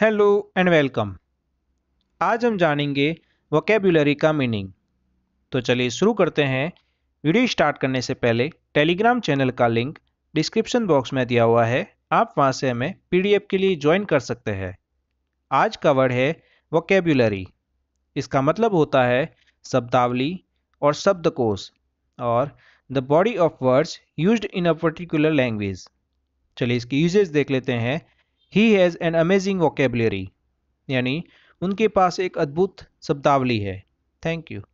hello and welcome आज हम जानेंगे वकेबुलरी का मीनिंग तो चलिए शुरू करते हैं वीडियो स्टार्ट करने से पहले टेलीग्राम चैनल का लिंक डिस्क्रिप्शन बॉक्स में दिया हुआ है आप वहां से हमें पीडीएफ के लिए ज्वाइन कर सकते हैं आज का वर्ड है वोकेबुलरी इसका मतलब होता है शब्दावली और शब्दकोश और the body of words use in a particular language चलिए इसकी यूजेज देख लेते हैं he has an amazing vocabulary यानी उनके पास एक अद्भुत शब्दावली है थैंक यू